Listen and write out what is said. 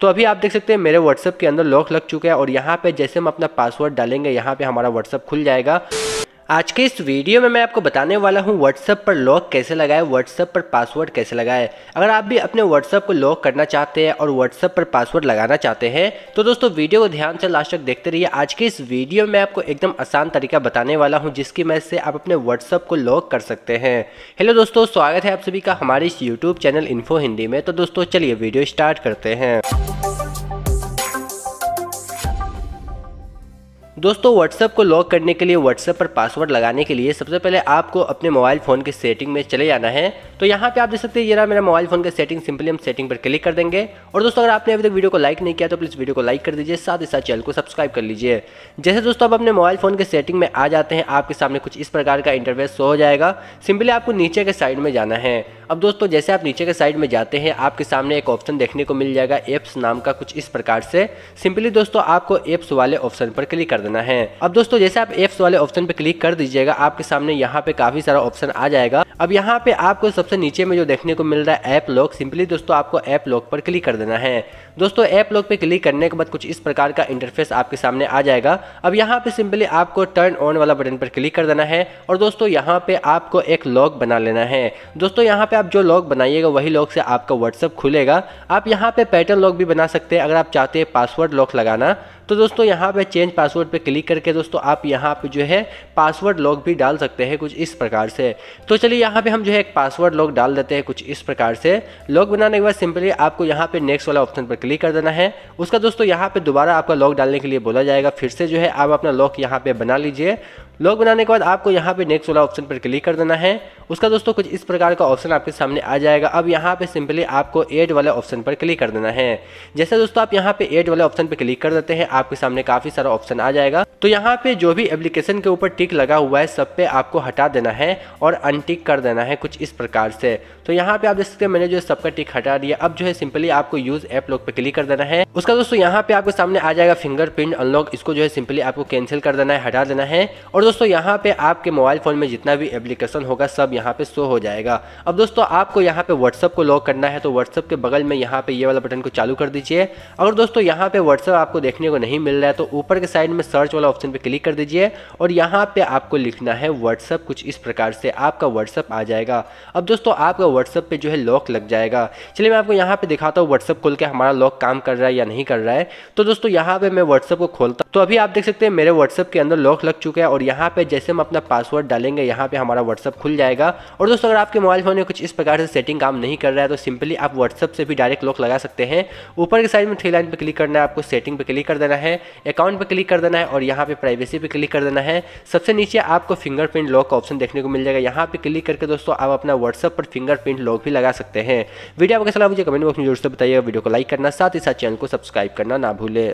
तो अभी आप देख सकते हैं मेरे व्हाट्सअप के अंदर लॉक लग चुका है और यहाँ पे जैसे हम अपना पासवर्ड डालेंगे यहाँ पे हमारा व्हाट्सअप खुल जाएगा आज के इस वीडियो में मैं आपको बताने वाला हूँ WhatsApp पर लॉक कैसे लगाए WhatsApp पर पासवर्ड कैसे लगाए अगर आप भी अपने WhatsApp को लॉक करना चाहते हैं और WhatsApp पर पासवर्ड लगाना चाहते हैं तो दोस्तों वीडियो को ध्यान से लास्ट तक देखते रहिए आज के इस वीडियो में आपको एकदम आसान तरीका बताने वाला हूँ जिसकी मदद से आप अपने व्हाट्सअप को लॉक कर सकते हैं हेलो दोस्तों स्वागत है आप सभी का हमारे इस यूट्यूब चैनल इन्फो हिंदी में तो दोस्तों चलिए वीडियो स्टार्ट करते हैं दोस्तों व्हाट्सएप को लॉक करने के लिए व्हाट्सएप पर पासवर्ड लगाने के लिए सबसे पहले आपको अपने मोबाइल फ़ोन की सेटिंग में चले जाना है तो यहाँ पे आप देख सकते हैं ये रहा मेरा मोबाइल फोन का सेटिंग सिंपली हम सेटिंग पर क्लिक कर देंगे और दोस्तों अगर आपने अभी तक वीडियो को लाइक नहीं किया तो प्लीज़ वीडियो को लाइक कर दीजिए साथ ही साथ चैनल को सब्सक्राइब कर लीजिए जैसे दोस्तों आप अपने मोबाइल फोन के सेटिंग में आ जाते हैं आपके सामने कुछ इस प्रकार का शो हो जाएगा सिंपली आपको नीचे के साइड में जाना है अब दोस्तों जैसे आप नीचे के साइड में जाते हैं आपके सामने एक ऑप्शन देखने को मिल जाएगा एप्स नाम का कुछ इस प्रकार से सिंपली दोस्तों आपको एप्स वाले ऑप्शन पर क्लिक कर देना है अब दोस्तों जैसे आप एप्स वाले ऑप्शन पर क्लिक कर दीजिएगा आपके सामने यहाँ पे काफी सारा ऑप्शन आ जाएगा अब यहाँ पे आपको सब सबसे नीचे में जो देखने को मिल रहा है ऐप लॉक सिंपली दोस्तों आपको ऐप लॉक पर क्लिक कर देना है दोस्तों ऐप लॉक पर क्लिक करने के बाद कुछ इस प्रकार का इंटरफेस आपके सामने आ जाएगा अब यहाँ पे सिंपली आपको टर्न ऑन वाला बटन पर क्लिक कर देना है और दोस्तों यहाँ पे आपको एक लॉक बना लेना है दोस्तों यहाँ पे आप जो लॉक बनाइएगा वही लॉक से आपका व्हाट्सअप खुलेगा आप यहाँ पे पैटर्न लॉक भी बना सकते हैं अगर आप चाहते हैं पासवर्ड लॉक लगाना तो दोस्तों यहाँ पे चेंज पासवर्ड पे क्लिक करके दोस्तों आप यहाँ पे जो है पासवर्ड लॉक भी डाल सकते हैं कुछ इस प्रकार से तो चलिए यहाँ पे हम जो है एक पासवर्ड लोग डाल देते हैं कुछ इस प्रकार से लॉग बनाने के बाद सिंपली आपको यहाँ पे नेक्स्ट वाला ऑप्शन पर क्लिक कर देना है उसका दोस्तों यहाँ पे दोबारा आपका लॉग डालने के लिए बोला जाएगा फिर से जो है आप अपना लॉक यहाँ पे बना लीजिए लॉग बनाने के बाद आपको यहाँ पे नेक्स्ट वाला ऑप्शन पर क्लिक कर देना है उसका दोस्तों कुछ इस प्रकार का ऑप्शन आपके सामने आ जाएगा अब यहाँ पे सिंपली आपको एड वाले ऑप्शन पर क्लिक कर देना है जैसे दोस्तों आप यहाँ पे एड वाले ऑप्शन पर क्लिक कर देते हैं आपके सामने काफी सारा ऑप्शन आ जाएगा तो यहाँ पे जो भी एप्लीकेशन के ऊपर टिक लगा हुआ है सब पे आपको हटा देना है और अनटिक कर देना है कुछ इस प्रकार से तो यहाँ पे आप देख सकते हैं मैंने जो है सबका टिक हटा दिया अब जो है सिंपली आपको यूज ऐप लॉक पे क्लिक कर देना है उसका दोस्तों यहाँ पे आपके सामने आ जाएगा फिंगरप्रिंट अनलॉक इसको जो है सिंपली आपको कैंसिल कर देना है हटा देना है और दोस्तों यहाँ पे आपके मोबाइल फ़ोन में जितना भी एप्लीकेशन होगा सब यहाँ पे शो हो जाएगा अब दोस्तों आपको यहाँ पे व्हाट्सअप को लॉक करना है तो व्हाट्सअप के बगल में यहाँ पे ये वाला बटन को चालू कर दीजिए अगर दोस्तों यहाँ पे व्हाट्सअप आपको देखने को नहीं मिल रहा है तो ऊपर के साइड में सर्च वाला ऑप्शन पर क्लिक कर दीजिए और यहाँ पर आपको लिखना है व्हाट्सअप कुछ इस प्रकार से आपका व्हाट्सअप आ जाएगा अब दोस्तों आपका व्हाट्सअप पर जो है लॉक लग जाएगा चलिए मैं आपको यहाँ पर दिखाता हूँ व्हाट्सअप खोल के हमारा लॉक काम कर रहा है या नहीं कर रहा है तो दोस्तों यहाँ पर मैं व्हाट्सअप को खोलता तो अभी आप देख सकते हैं मेरे व्हाट्सअप के अंदर लॉक लग चुका है और यहाँ यहाँ पे जैसे हम अपना पासवर्ड डालेंगे यहाँ पे हमारा व्हाट्सअप खुल जाएगा और दोस्तों अगर आपके मोबाइल फ़ोन में कुछ इस प्रकार से सेटिंग काम नहीं कर रहा है तो सिंपली आप व्हाट्सअप से भी डायरेक्ट लॉक लगा सकते हैं ऊपर के साइड में थ्री लाइन पर क्लिक करना है आपको सेटिंग पर क्लिक कर देना है अकाउंट पर क्लिक कर देना है और यहाँ पर प्राइवेसी पर क्लिक कर देना है सबसे नीचे आपको फिंगरप्रिंट लॉक का ऑप्शन देखने को मिल जाएगा यहाँ पर क्लिक करके दोस्तों आप अपना व्हाट्सअप पर फिंगरप्रिंट लॉक भी लगा सकते हैं वीडियो आपको सलाह मुझे कमेंट बॉक्स में जरूर से बताइए वीडियो को लाइक करना साथ ही साथ चैनल को सब्सक्राइब करना ना भूले